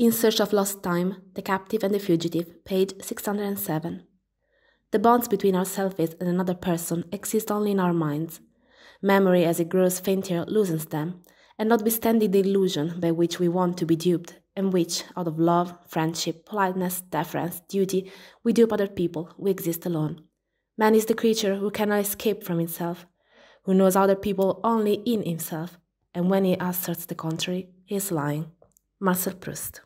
In Search of Lost Time, The Captive and the Fugitive, page 607. The bonds between ourselves and another person exist only in our minds. Memory, as it grows fainter, loosens them, and notwithstanding the illusion by which we want to be duped, and which, out of love, friendship, politeness, deference, duty, we dupe other people, we exist alone. Man is the creature who cannot escape from himself, who knows other people only in himself, and when he asserts the contrary, he is lying. Marcel Proust